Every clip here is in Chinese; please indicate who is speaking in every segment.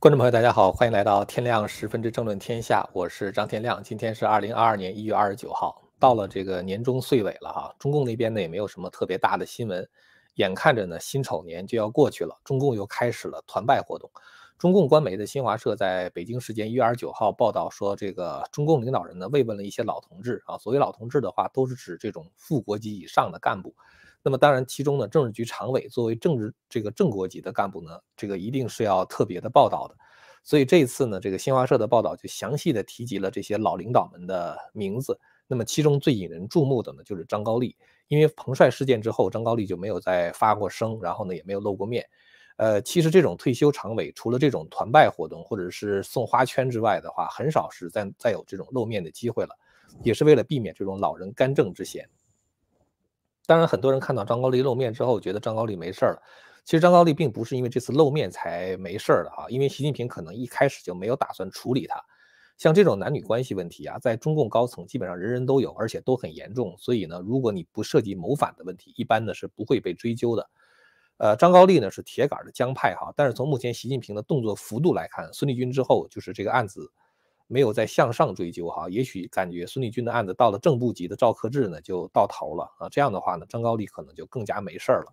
Speaker 1: 观众朋友，大家好，欢迎来到天亮十分之政论天下，我是张天亮。今天是二零二二年一月二十九号，到了这个年终岁尾了哈。中共那边呢也没有什么特别大的新闻，眼看着呢辛丑年就要过去了，中共又开始了团拜活动。中共官媒的新华社在北京时间一月二十九号报道说，这个中共领导人呢慰问了一些老同志啊，所谓老同志的话都是指这种副国级以上的干部。那么当然，其中呢，政治局常委作为政治这个正国级的干部呢，这个一定是要特别的报道的。所以这一次呢，这个新华社的报道就详细的提及了这些老领导们的名字。那么其中最引人注目的呢，就是张高丽。因为彭帅事件之后，张高丽就没有再发过声，然后呢也没有露过面。呃，其实这种退休常委，除了这种团拜活动或者是送花圈之外的话，很少是再再有这种露面的机会了，也是为了避免这种老人干政之嫌。当然，很多人看到张高丽露面之后，觉得张高丽没事儿了。其实张高丽并不是因为这次露面才没事儿的哈，因为习近平可能一开始就没有打算处理他。像这种男女关系问题啊，在中共高层基本上人人都有，而且都很严重。所以呢，如果你不涉及谋反的问题，一般呢是不会被追究的。呃，张高丽呢是铁杆的江派哈，但是从目前习近平的动作幅度来看，孙立军之后就是这个案子。没有再向上追究哈，也许感觉孙立军的案子到了正部级的赵克志呢就到头了啊，这样的话呢张高丽可能就更加没事儿了。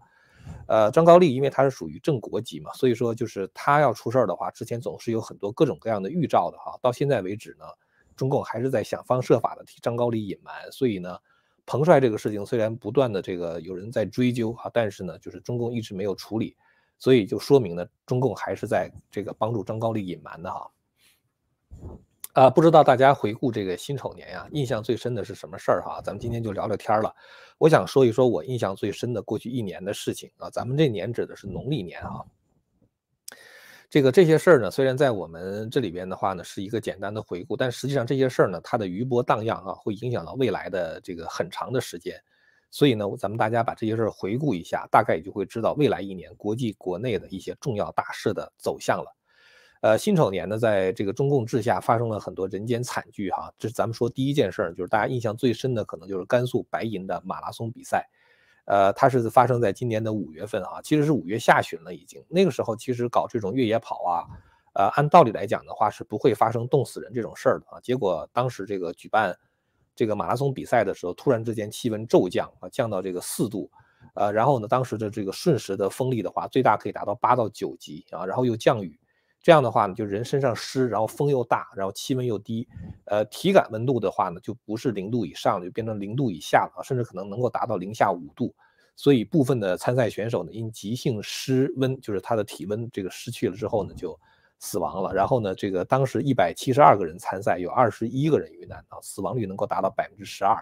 Speaker 1: 呃，张高丽因为他是属于正国级嘛，所以说就是他要出事儿的话，之前总是有很多各种各样的预兆的哈。到现在为止呢，中共还是在想方设法的替张高丽隐瞒，所以呢，彭帅这个事情虽然不断的这个有人在追究啊，但是呢就是中共一直没有处理，所以就说明呢中共还是在这个帮助张高丽隐瞒的哈。啊，不知道大家回顾这个辛丑年呀，印象最深的是什么事儿哈？咱们今天就聊聊天儿了。我想说一说，我印象最深的过去一年的事情啊。咱们这年指的是农历年啊。这个这些事儿呢，虽然在我们这里边的话呢，是一个简单的回顾，但实际上这些事儿呢，它的余波荡漾啊，会影响到未来的这个很长的时间。所以呢，咱们大家把这些事儿回顾一下，大概也就会知道未来一年国际国内的一些重要大事的走向了。呃，辛丑年呢，在这个中共治下发生了很多人间惨剧哈。这是咱们说第一件事儿，就是大家印象最深的，可能就是甘肃白银的马拉松比赛，呃，它是发生在今年的五月份哈，其实是五月下旬了已经。那个时候其实搞这种越野跑啊，呃，按道理来讲的话是不会发生冻死人这种事儿的啊。结果当时这个举办这个马拉松比赛的时候，突然之间气温骤降啊，降到这个四度，呃，然后呢，当时的这个瞬时的风力的话，最大可以达到八到九级啊，然后又降雨。这样的话呢，就人身上湿，然后风又大，然后气温又低，呃，体感温度的话呢，就不是零度以上，就变成零度以下了，甚至可能能够达到零下五度。所以部分的参赛选手呢，因急性失温，就是他的体温这个失去了之后呢，就死亡了。然后呢，这个当时一百七十二个人参赛，有二十一个人遇难啊，死亡率能够达到百分之十二。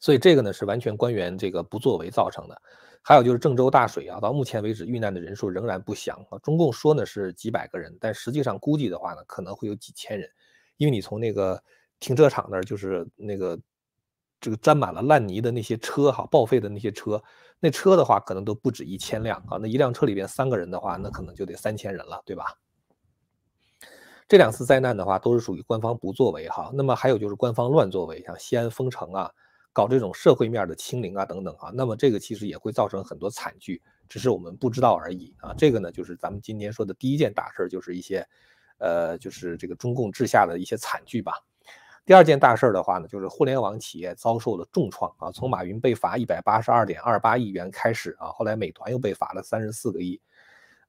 Speaker 1: 所以这个呢，是完全官员这个不作为造成的。还有就是郑州大水啊，到目前为止遇难的人数仍然不详啊。中共说呢是几百个人，但实际上估计的话呢，可能会有几千人，因为你从那个停车场那儿就是那个这个沾满了烂泥的那些车哈，报废的那些车，那车的话可能都不止一千辆啊，那一辆车里边三个人的话，那可能就得三千人了，对吧？这两次灾难的话都是属于官方不作为哈，那么还有就是官方乱作为，像西安封城啊。搞这种社会面的清零啊，等等啊，那么这个其实也会造成很多惨剧，只是我们不知道而已啊。这个呢，就是咱们今天说的第一件大事，就是一些，呃，就是这个中共治下的一些惨剧吧。第二件大事儿的话呢，就是互联网企业遭受了重创啊，从马云被罚一百八十二点二八亿元开始啊，后来美团又被罚了三十四个亿，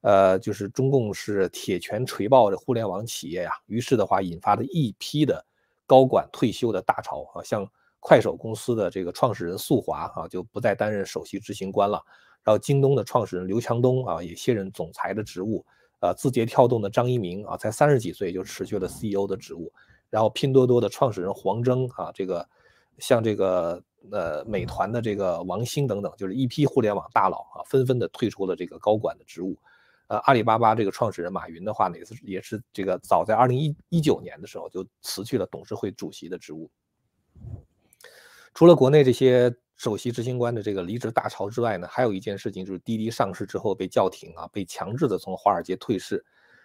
Speaker 1: 呃，就是中共是铁拳锤爆的互联网企业呀，于是的话引发了一批的高管退休的大潮啊，像。快手公司的这个创始人宿华啊，就不再担任首席执行官了。然后京东的创始人刘强东啊，也卸任总裁的职务。呃，字节跳动的张一鸣啊，才三十几岁就辞去了 CEO 的职务。然后拼多多的创始人黄峥啊，这个像这个呃美团的这个王兴等等，就是一批互联网大佬啊，纷纷的退出了这个高管的职务。呃，阿里巴巴这个创始人马云的话呢，也是也是这个早在二零一一九年的时候就辞去了董事会主席的职务。除了国内这些首席执行官的这个离职大潮之外呢，还有一件事情就是滴滴上市之后被叫停啊，被强制的从华尔街退市。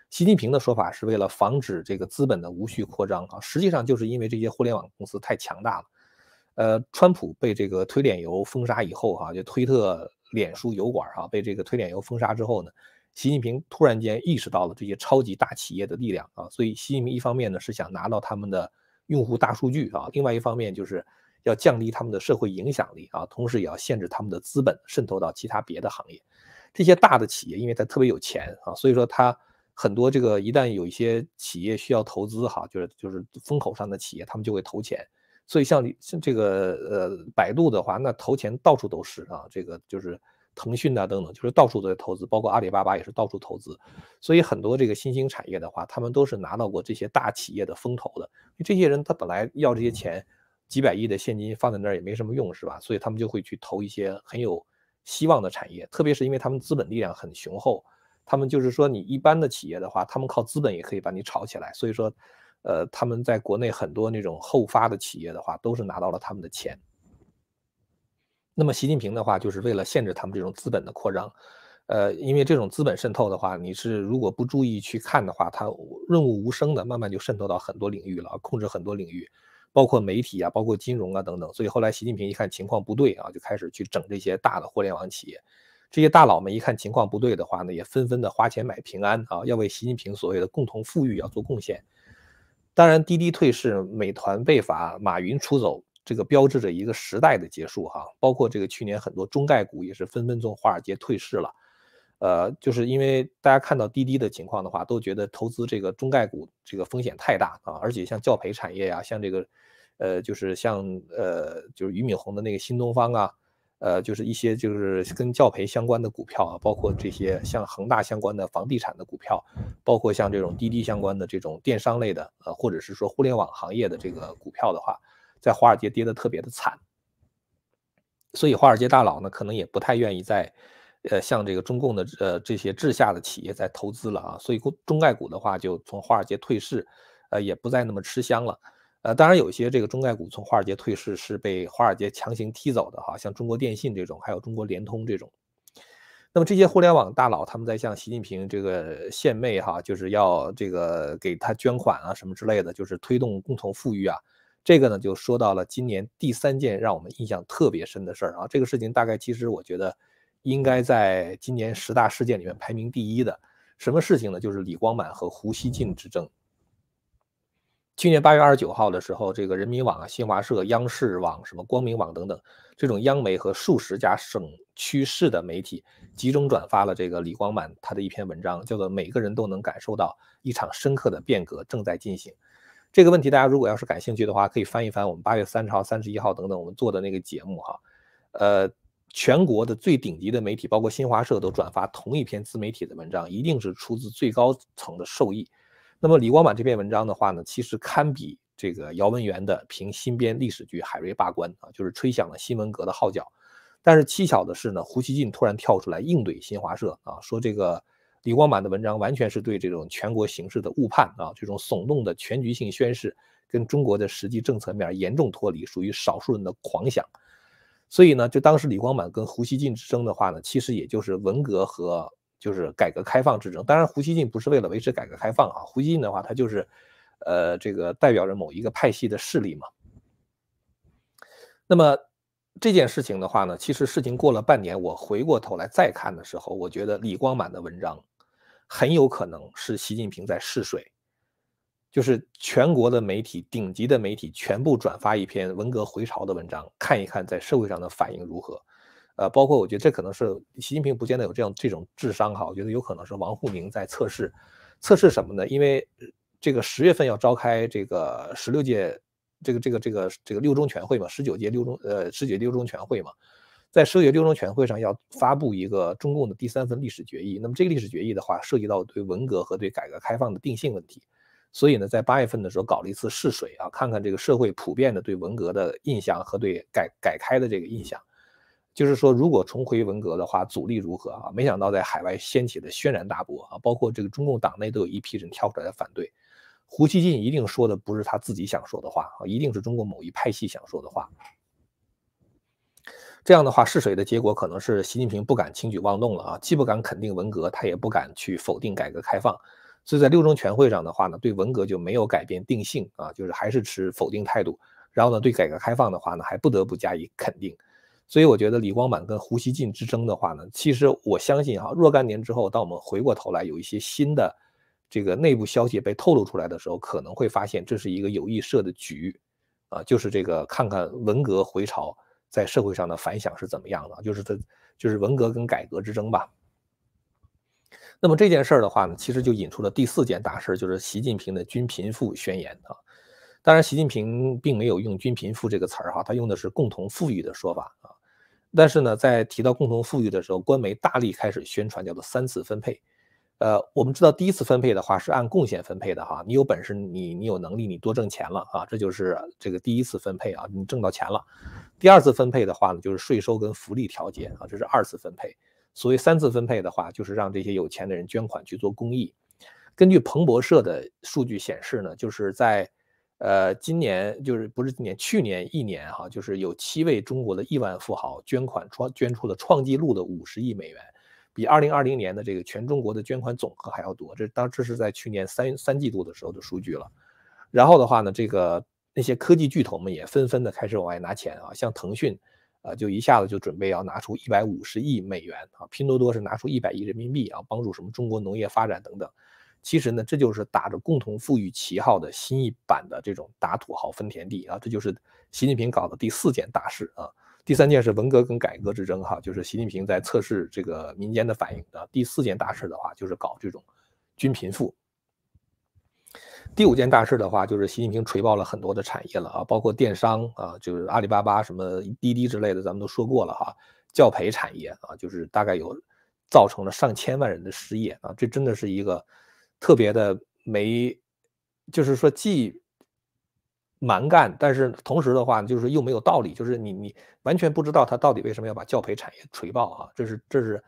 Speaker 1: 习近平的说法是为了防止这个资本的无序扩张啊，实际上就是因为这些互联网公司太强大了。呃，川普被这个推脸油封杀以后哈，就推特、脸书、油管啊被这个推脸油封杀之后呢，习近平突然间意识到了这些超级大企业的力量啊，所以习近平一方面呢是想拿到他们的用户大数据啊，另外一方面就是。要降低他们的社会影响力啊，同时也要限制他们的资本渗透到其他别的行业。这些大的企业，因为它特别有钱啊，所以说它很多这个一旦有一些企业需要投资哈，就是就是风口上的企业，他们就会投钱。所以像像这个呃百度的话，那投钱到处都是啊。这个就是腾讯啊等等，就是到处都在投资，包括阿里巴巴也是到处投资。所以很多这个新兴产业的话，他们都是拿到过这些大企业的风投的。这些人他本来要这些钱。几百亿的现金放在那儿也没什么用，是吧？所以他们就会去投一些很有希望的产业，特别是因为他们资本力量很雄厚。他们就是说，你一般的企业的话，他们靠资本也可以把你炒起来。所以说，呃，他们在国内很多那种后发的企业的话，都是拿到了他们的钱。那么习近平的话，就是为了限制他们这种资本的扩张，呃，因为这种资本渗透的话，你是如果不注意去看的话，它润物无声的慢慢就渗透到很多领域了，控制很多领域。包括媒体啊，包括金融啊等等，所以后来习近平一看情况不对啊，就开始去整这些大的互联网企业。这些大佬们一看情况不对的话呢，也纷纷的花钱买平安啊，要为习近平所谓的共同富裕要做贡献。当然，滴滴退市、美团被罚、马云出走，这个标志着一个时代的结束哈。包括这个去年很多中概股也是分分钟华尔街退市了。呃，就是因为大家看到滴滴的情况的话，都觉得投资这个中概股这个风险太大啊，而且像教培产业呀，像这个，呃，就是像呃，就是俞敏洪的那个新东方啊，呃，就是一些就是跟教培相关的股票啊，包括这些像恒大相关的房地产的股票，包括像这种滴滴相关的这种电商类的，呃，或者是说互联网行业的这个股票的话，在华尔街跌得特别的惨，所以华尔街大佬呢，可能也不太愿意在。呃，像这个中共的呃这些治下的企业在投资了啊，所以中中概股的话就从华尔街退市，呃也不再那么吃香了。呃，当然有些这个中概股从华尔街退市是被华尔街强行踢走的哈，像中国电信这种，还有中国联通这种。那么这些互联网大佬他们在向习近平这个献媚哈，就是要这个给他捐款啊什么之类的，就是推动共同富裕啊。这个呢就说到了今年第三件让我们印象特别深的事儿啊，这个事情大概其实我觉得。应该在今年十大事件里面排名第一的，什么事情呢？就是李光满和胡锡进之争。去年八月二十九号的时候，这个人民网、新华社、央视网、什么光明网等等，这种央媒和数十家省区市的媒体集中转发了这个李光满他的一篇文章，叫做《每个人都能感受到一场深刻的变革正在进行》。这个问题，大家如果要是感兴趣的话，可以翻一翻我们八月三十号、三十一号等等我们做的那个节目哈，呃。全国的最顶级的媒体，包括新华社都转发同一篇自媒体的文章，一定是出自最高层的授意。那么李光满这篇文章的话呢，其实堪比这个姚文元的评新编历史剧《海瑞罢官》啊，就是吹响了新闻革的号角。但是蹊跷的是呢，胡锡进突然跳出来应对新华社啊，说这个李光满的文章完全是对这种全国形势的误判啊，这种耸动的全局性宣示，跟中国的实际政策面严重脱离，属于少数人的狂想。所以呢，就当时李光满跟胡锡进之争的话呢，其实也就是文革和就是改革开放之争。当然，胡锡进不是为了维持改革开放啊，胡锡进的话他就是，呃，这个代表着某一个派系的势力嘛。那么这件事情的话呢，其实事情过了半年，我回过头来再看的时候，我觉得李光满的文章很有可能是习近平在试水。就是全国的媒体，顶级的媒体全部转发一篇文革回潮的文章，看一看在社会上的反应如何。呃，包括我觉得这可能是习近平不见得有这样这种智商哈，我觉得有可能是王沪宁在测试，测试什么呢？因为这个十月份要召开这个十六届这个这个这个这个六中全会嘛，十九届六中呃十九届六中全会嘛，在十二月六中全会上要发布一个中共的第三份历史决议，那么这个历史决议的话，涉及到对文革和对改革开放的定性问题。所以呢，在八月份的时候搞了一次试水啊，看看这个社会普遍的对文革的印象和对改改开的这个印象，就是说，如果重回文革的话，阻力如何啊？没想到在海外掀起的轩然大波啊，包括这个中共党内都有一批人跳出来反对。胡锡进一定说的不是他自己想说的话啊，一定是中国某一派系想说的话。这样的话，试水的结果可能是习近平不敢轻举妄动了啊，既不敢肯定文革，他也不敢去否定改革开放。所以在六中全会上的话呢，对文革就没有改变定性啊，就是还是持否定态度。然后呢，对改革开放的话呢，还不得不加以肯定。所以我觉得李光满跟胡锡进之争的话呢，其实我相信哈，若干年之后，当我们回过头来有一些新的这个内部消息被透露出来的时候，可能会发现这是一个有意设的局，啊，就是这个看看文革回潮在社会上的反响是怎么样的，就是他就是文革跟改革之争吧。那么这件事儿的话呢，其实就引出了第四件大事，就是习近平的“均贫富”宣言啊。当然，习近平并没有用“均贫富”这个词儿哈，他用的是“共同富裕”的说法啊。但是呢，在提到“共同富裕”的时候，官媒大力开始宣传叫做“三次分配”。呃，我们知道，第一次分配的话是按贡献分配的哈，你有本事，你你有能力，你多挣钱了啊，这就是这个第一次分配啊，你挣到钱了。第二次分配的话呢，就是税收跟福利调节啊，这是二次分配。所谓三次分配的话，就是让这些有钱的人捐款去做公益。根据彭博社的数据显示呢，就是在，呃，今年就是不是今年，去年一年哈，就是有七位中国的亿万富豪捐款创捐出了创纪录的五十亿美元，比二零二零年的这个全中国的捐款总和还要多。这当这是在去年三三季度的时候的数据了。然后的话呢，这个那些科技巨头们也纷纷的开始往外拿钱啊，像腾讯。啊，就一下子就准备要拿出一百五十亿美元啊，拼多多是拿出一百亿人民币啊，帮助什么中国农业发展等等。其实呢，这就是打着共同富裕旗号的新一版的这种打土豪分田地啊，这就是习近平搞的第四件大事啊。第三件是文革跟改革之争哈，就是习近平在测试这个民间的反应啊。第四件大事的话，就是搞这种均贫富。第五件大事的话，就是习近平锤爆了很多的产业了啊，包括电商啊，就是阿里巴巴、什么滴滴之类的，咱们都说过了哈。教培产业啊，就是大概有造成了上千万人的失业啊，这真的是一个特别的没，就是说既蛮干，但是同时的话就是又没有道理，就是你你完全不知道他到底为什么要把教培产业锤爆啊，这是这是。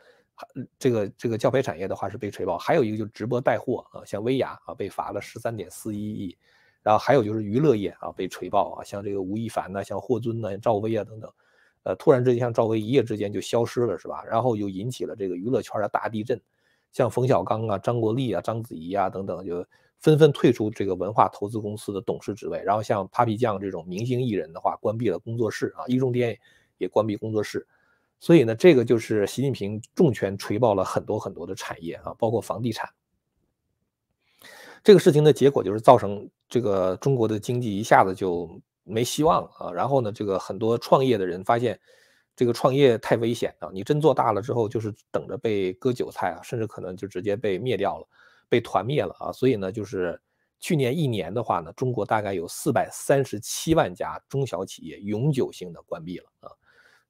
Speaker 1: 这个这个教培产业的话是被锤爆，还有一个就是直播带货啊，像薇娅啊被罚了十三点四一亿，然后还有就是娱乐业啊被锤爆啊，像这个吴亦凡呐，像霍尊呢，赵薇啊等等，呃，突然之间像赵薇一夜之间就消失了是吧？然后又引起了这个娱乐圈的大地震，像冯小刚啊、张国立啊、章子怡啊等等就纷纷退出这个文化投资公司的董事职位，然后像 Papi 酱这种明星艺人的话关闭了工作室啊，易中天也关闭工作室。所以呢，这个就是习近平重拳锤爆了很多很多的产业啊，包括房地产。这个事情的结果就是造成这个中国的经济一下子就没希望了啊。然后呢，这个很多创业的人发现，这个创业太危险啊，你真做大了之后就是等着被割韭菜啊，甚至可能就直接被灭掉了，被团灭了啊。所以呢，就是去年一年的话呢，中国大概有四百三十七万家中小企业永久性的关闭了啊。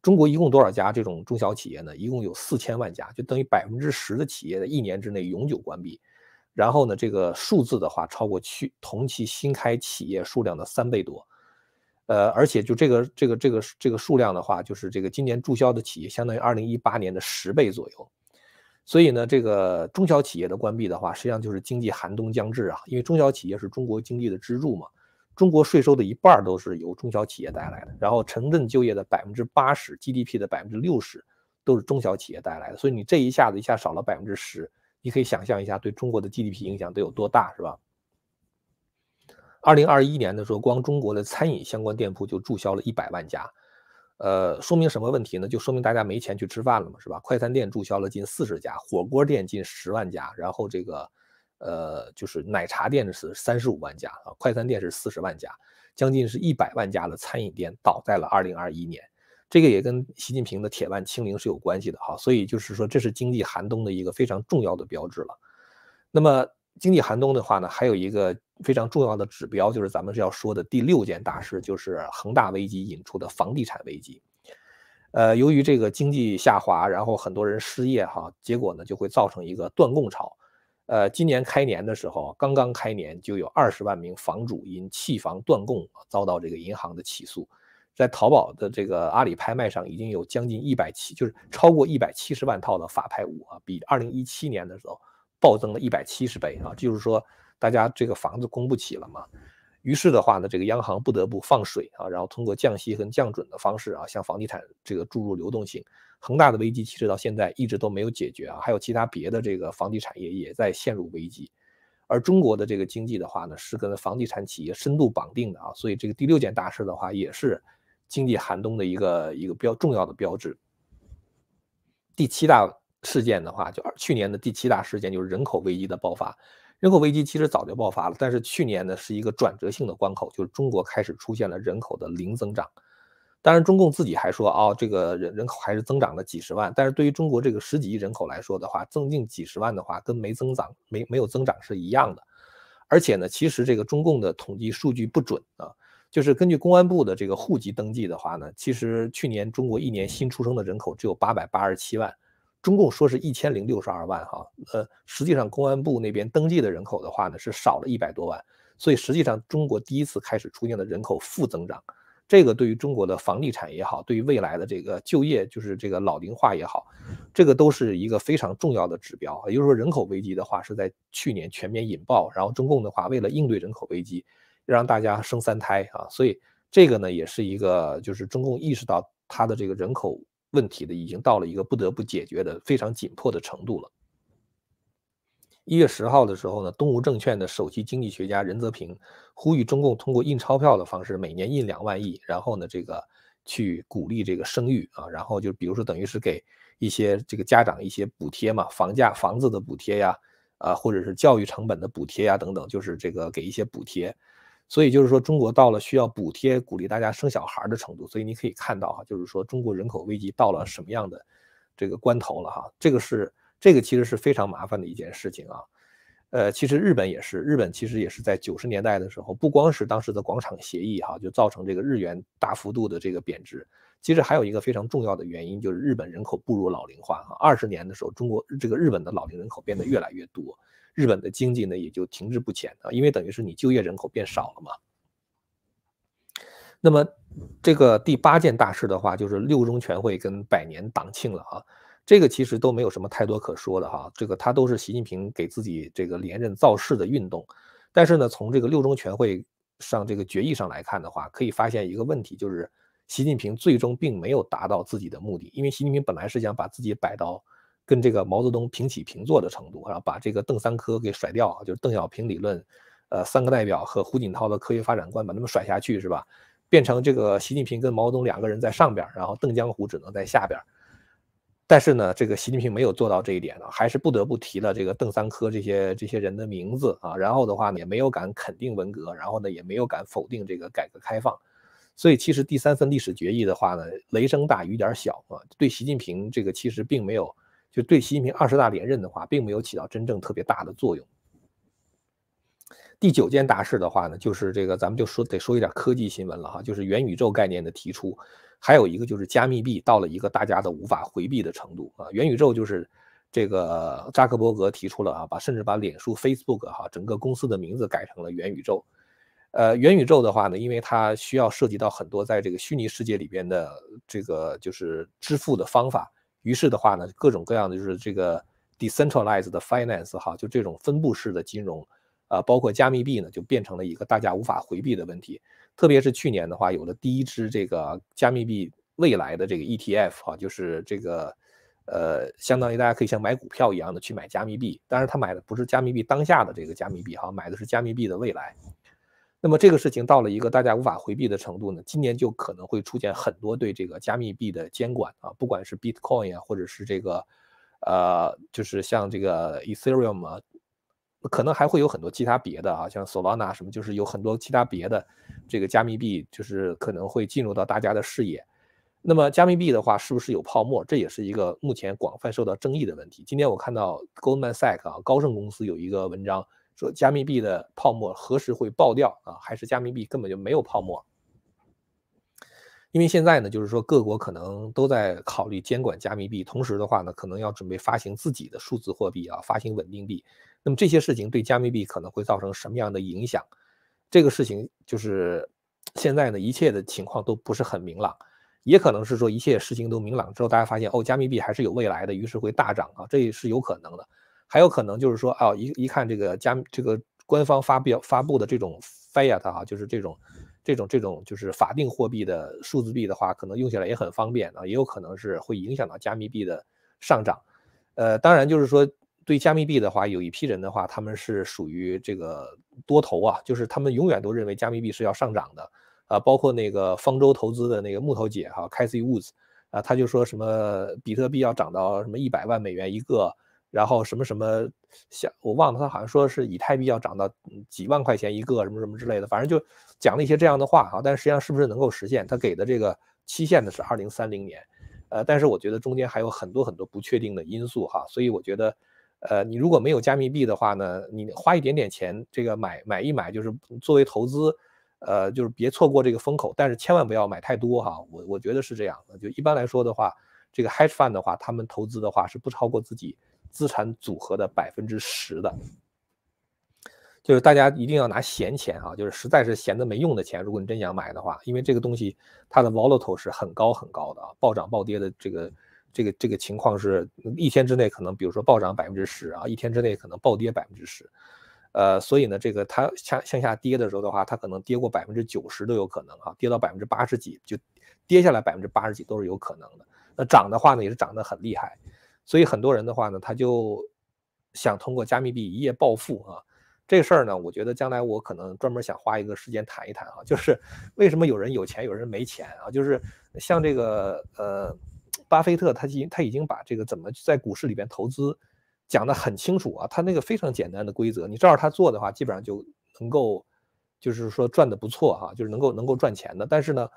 Speaker 1: 中国一共多少家这种中小企业呢？一共有四千万家，就等于百分之十的企业在一年之内永久关闭。然后呢，这个数字的话，超过去同期新开企业数量的三倍多。呃，而且就这个这个这个这个数量的话，就是这个今年注销的企业，相当于二零一八年的十倍左右。所以呢，这个中小企业的关闭的话，实际上就是经济寒冬将至啊，因为中小企业是中国经济的支柱嘛。中国税收的一半都是由中小企业带来的，然后城镇就业的百分之八十，GDP 的百分之六十都是中小企业带来的，所以你这一下子一下少了百分之十，你可以想象一下对中国的 GDP 影响得有多大，是吧？二零二一年的时候，光中国的餐饮相关店铺就注销了一百万家，呃，说明什么问题呢？就说明大家没钱去吃饭了嘛，是吧？快餐店注销了近四十家，火锅店近十万家，然后这个。呃，就是奶茶店是三十五万家啊，快餐店是四十万家，将近是一百万家的餐饮店倒在了二零二一年，这个也跟习近平的铁腕清零是有关系的哈。所以就是说，这是经济寒冬的一个非常重要的标志了。那么经济寒冬的话呢，还有一个非常重要的指标，就是咱们是要说的第六件大事，就是恒大危机引出的房地产危机。呃，由于这个经济下滑，然后很多人失业哈，结果呢就会造成一个断供潮。呃，今年开年的时候，刚刚开年就有二十万名房主因弃房断供遭到这个银行的起诉，在淘宝的这个阿里拍卖上，已经有将近一百七，就是超过一百七十万套的法拍屋啊，比二零一七年的时候暴增了一百七十倍啊，就是说大家这个房子供不起了嘛，于是的话呢，这个央行不得不放水啊，然后通过降息和降准的方式啊，向房地产这个注入流动性。恒大的危机其实到现在一直都没有解决啊，还有其他别的这个房地产业也在陷入危机，而中国的这个经济的话呢，是跟房地产企业深度绑定的啊，所以这个第六件大事的话，也是经济寒冬的一个一个比较重要的标志。第七大事件的话，就去年的第七大事件就是人口危机的爆发。人口危机其实早就爆发了，但是去年呢是一个转折性的关口，就是中国开始出现了人口的零增长。当然，中共自己还说，哦，这个人人口还是增长了几十万。但是对于中国这个十几亿人口来说的话，增近几十万的话，跟没增长、没没有增长是一样的。而且呢，其实这个中共的统计数据不准啊。就是根据公安部的这个户籍登记的话呢，其实去年中国一年新出生的人口只有八百八十七万，中共说是一千零六十二万哈。呃，实际上公安部那边登记的人口的话呢，是少了一百多万。所以实际上中国第一次开始出现了人口负增长。这个对于中国的房地产也好，对于未来的这个就业，就是这个老龄化也好，这个都是一个非常重要的指标。也就是说，人口危机的话是在去年全面引爆，然后中共的话为了应对人口危机，让大家生三胎啊，所以这个呢也是一个，就是中共意识到他的这个人口问题的已经到了一个不得不解决的非常紧迫的程度了。一月十号的时候呢，东吴证券的首席经济学家任泽平呼吁中共通过印钞票的方式，每年印两万亿，然后呢，这个去鼓励这个生育啊，然后就比如说等于是给一些这个家长一些补贴嘛，房价房子的补贴呀，啊，或者是教育成本的补贴呀等等，就是这个给一些补贴。所以就是说，中国到了需要补贴鼓励大家生小孩的程度。所以你可以看到啊，就是说中国人口危机到了什么样的这个关头了哈，这个是。这个其实是非常麻烦的一件事情啊，呃，其实日本也是，日本其实也是在九十年代的时候，不光是当时的广场协议哈，就造成这个日元大幅度的这个贬值，其实还有一个非常重要的原因，就是日本人口步入老龄化二十年的时候，中国这个日本的老龄人口变得越来越多，日本的经济呢也就停滞不前啊，因为等于是你就业人口变少了嘛。那么，这个第八件大事的话，就是六中全会跟百年党庆了啊。这个其实都没有什么太多可说的哈，这个他都是习近平给自己这个连任造势的运动，但是呢，从这个六中全会上这个决议上来看的话，可以发现一个问题，就是习近平最终并没有达到自己的目的，因为习近平本来是想把自己摆到跟这个毛泽东平起平坐的程度，然后把这个邓三科给甩掉，就是邓小平理论，呃，三个代表和胡锦涛的科学发展观，把他们甩下去是吧？变成这个习近平跟毛泽东两个人在上边，然后邓江湖只能在下边。但是呢，这个习近平没有做到这一点啊，还是不得不提了这个邓三科这些这些人的名字啊。然后的话呢，也没有敢肯定文革，然后呢，也没有敢否定这个改革开放。所以，其实第三份历史决议的话呢，雷声大雨点小啊，对习近平这个其实并没有，就对习近平二十大连任的话，并没有起到真正特别大的作用。第九件大事的话呢，就是这个咱们就说得说一点科技新闻了哈，就是元宇宙概念的提出，还有一个就是加密币到了一个大家都无法回避的程度啊。元宇宙就是这个扎克伯格提出了啊，把甚至把脸书 Facebook 哈，整个公司的名字改成了元宇宙。呃，元宇宙的话呢，因为它需要涉及到很多在这个虚拟世界里边的这个就是支付的方法，于是的话呢，各种各样的就是这个 decentralized finance 哈，就这种分布式的金融。啊，包括加密币呢，就变成了一个大家无法回避的问题。特别是去年的话，有了第一支这个加密币未来的这个 ETF 哈，就是这个，呃，相当于大家可以像买股票一样的去买加密币，当然他买的不是加密币当下的这个加密币哈，买的是加密币的未来。那么这个事情到了一个大家无法回避的程度呢，今年就可能会出现很多对这个加密币的监管啊，不管是 Bitcoin 啊，或者是这个，呃，就是像这个 Ethereum 啊。可能还会有很多其他别的啊，像 Solana 什么，就是有很多其他别的这个加密币，就是可能会进入到大家的视野。那么，加密币的话，是不是有泡沫？这也是一个目前广泛受到争议的问题。今天我看到 Goldman Sachs 啊，高盛公司有一个文章说，加密币的泡沫何时会爆掉啊？还是加密币根本就没有泡沫？因为现在呢，就是说各国可能都在考虑监管加密币，同时的话呢，可能要准备发行自己的数字货币啊，发行稳定币。那么这些事情对加密币可能会造成什么样的影响？这个事情就是现在呢，一切的情况都不是很明朗，也可能是说一切事情都明朗之后，大家发现哦，加密币还是有未来的，于是会大涨啊，这也是有可能的。还有可能就是说哦，一一看这个加这个官方发表发布的这种 fiat 哈，就是这种这种这种就是法定货币的数字币的话，可能用起来也很方便啊，也有可能是会影响到加密币的上涨。呃，当然就是说。对加密币的话，有一批人的话，他们是属于这个多头啊，就是他们永远都认为加密币是要上涨的，啊，包括那个方舟投资的那个木头姐哈，Casey Woods 啊，他就说什么比特币要涨到什么一百万美元一个，然后什么什么，像我忘了他好像说是以太币要涨到几万块钱一个，什么什么之类的，反正就讲了一些这样的话哈，但实际上是不是能够实现，他给的这个期限呢是二零三零年，呃，但是我觉得中间还有很多很多不确定的因素哈，所以我觉得。呃，你如果没有加密币的话呢，你花一点点钱，这个买买一买就是作为投资，呃，就是别错过这个风口，但是千万不要买太多哈。我我觉得是这样，的，就一般来说的话，这个 hedge fund 的话，他们投资的话是不超过自己资产组合的百分之十的，就是大家一定要拿闲钱啊，就是实在是闲的没用的钱。如果你真想买的话，因为这个东西它的 v o l a t i l e 是很高很高的啊，暴涨暴跌的这个。这个这个情况是一天之内可能，比如说暴涨百分之十，啊，一天之内可能暴跌百分之十，呃，所以呢，这个它向向下跌的时候的话，它可能跌过百分之九十都有可能啊，跌到百分之八十几就跌下来百分之八十几都是有可能的。那涨的话呢，也是涨得很厉害，所以很多人的话呢，他就想通过加密币一夜暴富啊。这事儿呢，我觉得将来我可能专门想花一个时间谈一谈啊，就是为什么有人有钱，有人没钱啊？就是像这个呃。巴菲特他已他已经把这个怎么在股市里边投资讲得很清楚啊，他那个非常简单的规则，你照着他做的话，基本上就能够，就是说赚的不错哈，就是能够能够赚钱的。但是呢，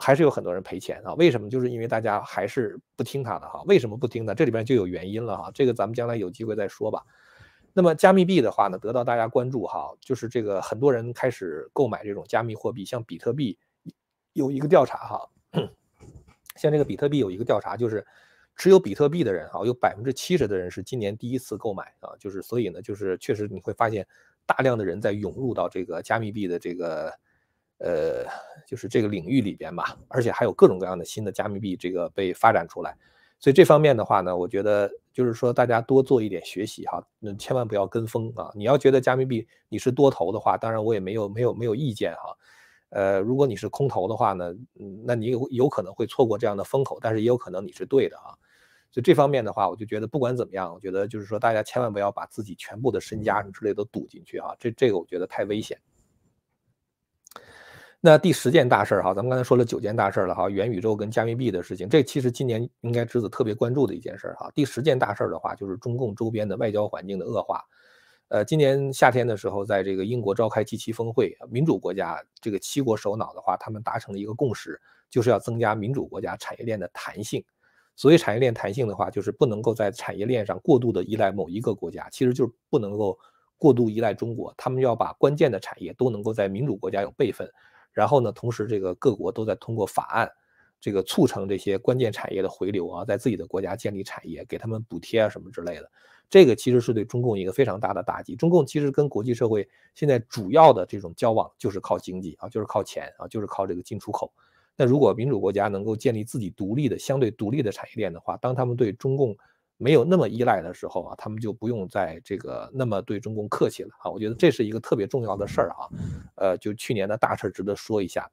Speaker 1: 还是有很多人赔钱啊，为什么？就是因为大家还是不听他的哈，为什么不听呢？这里边就有原因了哈，这个咱们将来有机会再说吧。那么加密币的话呢，得到大家关注哈，就是这个很多人开始购买这种加密货币，像比特币，有一个调查哈。像这个比特币有一个调查，就是持有比特币的人哈，有百分之七十的人是今年第一次购买啊，就是所以呢，就是确实你会发现大量的人在涌入到这个加密币的这个呃，就是这个领域里边吧，而且还有各种各样的新的加密币这个被发展出来，所以这方面的话呢，我觉得就是说大家多做一点学习哈，那千万不要跟风啊，你要觉得加密币你是多头的话，当然我也没有没有没有意见哈。呃，如果你是空头的话呢，嗯，那你有有可能会错过这样的风口，但是也有可能你是对的啊。就这方面的话，我就觉得不管怎么样，我觉得就是说大家千万不要把自己全部的身家什么之类的都赌进去啊，这这个我觉得太危险。那第十件大事儿哈，咱们刚才说了九件大事儿了哈，元宇宙跟加密币的事情，这其实今年应该侄子特别关注的一件事儿哈。第十件大事儿的话，就是中共周边的外交环境的恶化。呃，今年夏天的时候，在这个英国召开 G7 峰会，民主国家这个七国首脑的话，他们达成了一个共识，就是要增加民主国家产业链的弹性。所谓产业链弹性的话，就是不能够在产业链上过度的依赖某一个国家，其实就是不能够过度依赖中国。他们要把关键的产业都能够在民主国家有备份，然后呢，同时这个各国都在通过法案。这个促成这些关键产业的回流啊，在自己的国家建立产业，给他们补贴啊什么之类的，这个其实是对中共一个非常大的打击。中共其实跟国际社会现在主要的这种交往就是靠经济啊，就是靠钱啊，就是靠这个进出口。那如果民主国家能够建立自己独立的、相对独立的产业链的话，当他们对中共没有那么依赖的时候啊，他们就不用在这个那么对中共客气了啊。我觉得这是一个特别重要的事儿啊。呃，就去年的大事儿值得说一下。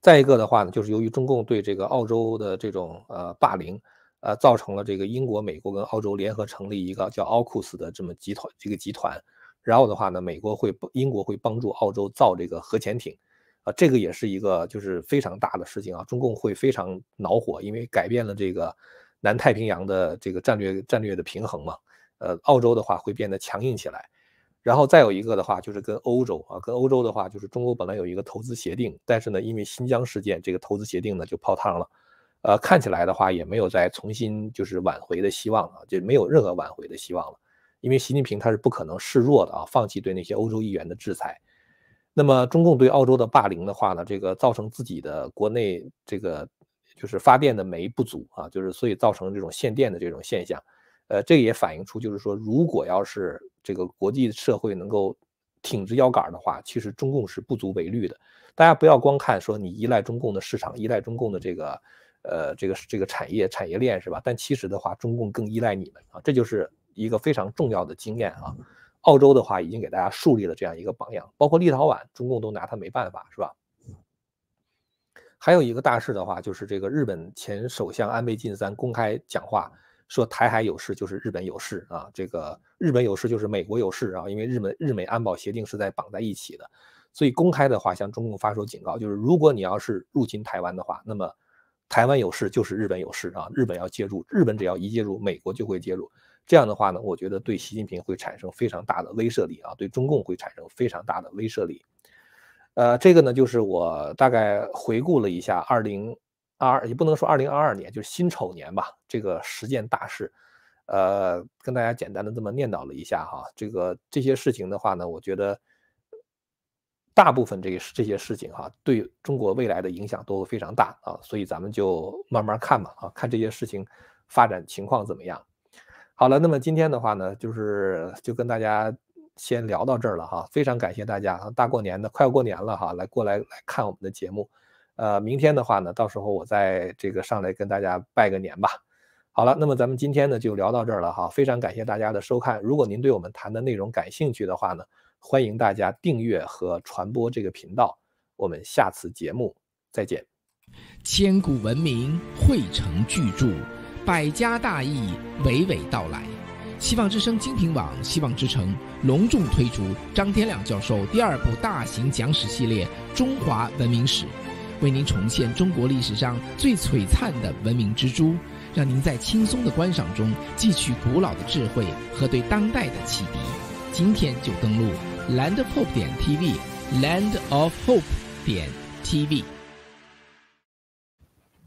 Speaker 1: 再一个的话呢，就是由于中共对这个澳洲的这种呃霸凌，呃造成了这个英国、美国跟澳洲联合成立一个叫奥库斯的这么集团，这个集团，然后的话呢，美国会、英国会帮助澳洲造这个核潜艇，啊，这个也是一个就是非常大的事情啊，中共会非常恼火，因为改变了这个南太平洋的这个战略战略的平衡嘛，呃，澳洲的话会变得强硬起来。然后再有一个的话，就是跟欧洲啊，跟欧洲的话，就是中国本来有一个投资协定，但是呢，因为新疆事件，这个投资协定呢就泡汤了，呃，看起来的话也没有再重新就是挽回的希望了，就没有任何挽回的希望了，因为习近平他是不可能示弱的啊，放弃对那些欧洲议员的制裁。那么中共对澳洲的霸凌的话呢，这个造成自己的国内这个就是发电的煤不足啊，就是所以造成这种限电的这种现象，呃，这也反映出就是说，如果要是。这个国际社会能够挺直腰杆的话，其实中共是不足为虑的。大家不要光看说你依赖中共的市场，依赖中共的这个呃这个这个产业产业链是吧？但其实的话，中共更依赖你们啊，这就是一个非常重要的经验啊。澳洲的话已经给大家树立了这样一个榜样，包括立陶宛，中共都拿他没办法是吧？还有一个大事的话，就是这个日本前首相安倍晋三公开讲话。说台海有事就是日本有事啊，这个日本有事就是美国有事啊，因为日本日美安保协定是在绑在一起的，所以公开的话，向中共发出警告，就是如果你要是入侵台湾的话，那么台湾有事就是日本有事啊，日本要介入，日本只要一介入，美国就会介入，这样的话呢，我觉得对习近平会产生非常大的威慑力啊，对中共会产生非常大的威慑力。呃，这个呢，就是我大概回顾了一下二零。二也不能说二零二二年就是辛丑年吧，这个十件大事，呃，跟大家简单的这么念叨了一下哈。这个这些事情的话呢，我觉得大部分这这些事情哈，对中国未来的影响都非常大啊。所以咱们就慢慢看嘛啊，看这些事情发展情况怎么样。好了，那么今天的话呢，就是就跟大家先聊到这儿了哈。非常感谢大家啊，大过年的快要过年了哈，来过来来看我们的节目。呃，明天的话呢，到时候我再这个上来跟大家拜个年吧。好了，那么咱们今天呢就聊到这儿了哈。非常感谢大家的收看。如果您对我们谈的内容感兴趣的话呢，欢迎大家订阅和传播这个频道。我们下次节目再见。千古文明汇成巨著，百家大义娓娓道来。希望之声精品网、希望之城》隆重推出张天亮教授第二部大型讲史系列《中华文明史》。为您重现中国历史上最璀璨的文明之珠，让您在轻松的观赏中汲取古老的智慧和对当代的启迪。今天就登录 landhope 点 tv，land of hope 点 tv。